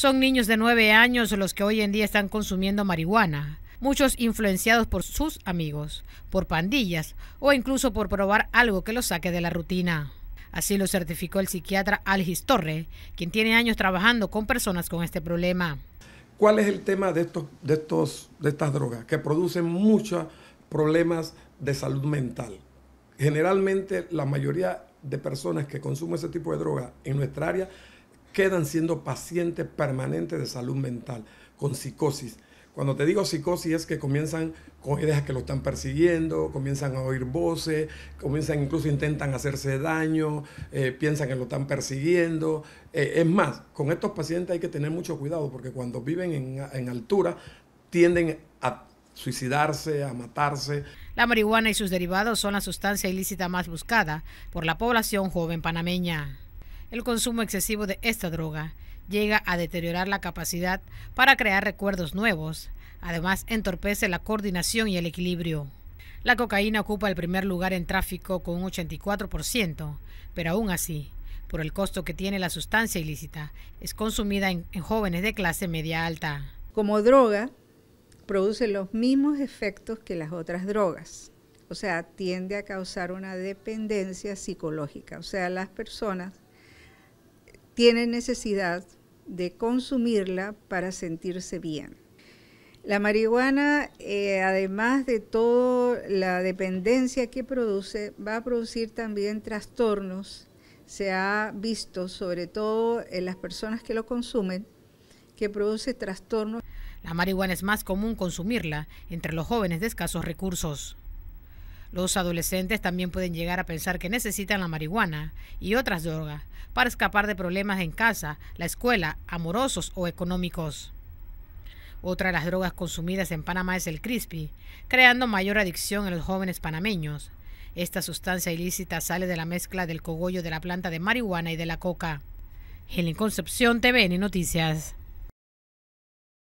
Son niños de 9 años los que hoy en día están consumiendo marihuana, muchos influenciados por sus amigos, por pandillas o incluso por probar algo que los saque de la rutina. Así lo certificó el psiquiatra Algis Torre, quien tiene años trabajando con personas con este problema. ¿Cuál es el tema de, estos, de, estos, de estas drogas? Que producen muchos problemas de salud mental. Generalmente la mayoría de personas que consumen ese tipo de droga en nuestra área quedan siendo pacientes permanentes de salud mental, con psicosis. Cuando te digo psicosis es que comienzan con ideas que lo están persiguiendo, comienzan a oír voces, comienzan incluso intentan hacerse daño, eh, piensan que lo están persiguiendo. Eh, es más, con estos pacientes hay que tener mucho cuidado porque cuando viven en altura tienden a suicidarse, a matarse. La marihuana y sus derivados son la sustancia ilícita más buscada por la población joven panameña. El consumo excesivo de esta droga llega a deteriorar la capacidad para crear recuerdos nuevos. Además, entorpece la coordinación y el equilibrio. La cocaína ocupa el primer lugar en tráfico con un 84%, pero aún así, por el costo que tiene la sustancia ilícita, es consumida en, jóvenes de clase media alta. Como droga, produce los mismos efectos que las otras drogas. O sea, tiende a causar una dependencia psicológica. O sea, las personas tiene necesidad de consumirla para sentirse bien. La marihuana, eh, además de toda la dependencia que produce, va a producir también trastornos. Se ha visto, sobre todo en las personas que lo consumen, que produce trastornos. La marihuana es más común consumirla entre los jóvenes de escasos recursos. Los adolescentes también pueden llegar a pensar que necesitan la marihuana y otras drogas para escapar de problemas en casa, la escuela, amorosos o económicos. Otra de las drogas consumidas en Panamá es el crispy, creando mayor adicción en los jóvenes panameños. Esta sustancia ilícita sale de la mezcla del cogollo de la planta de marihuana y de la coca. Helen Concepción TVN Noticias.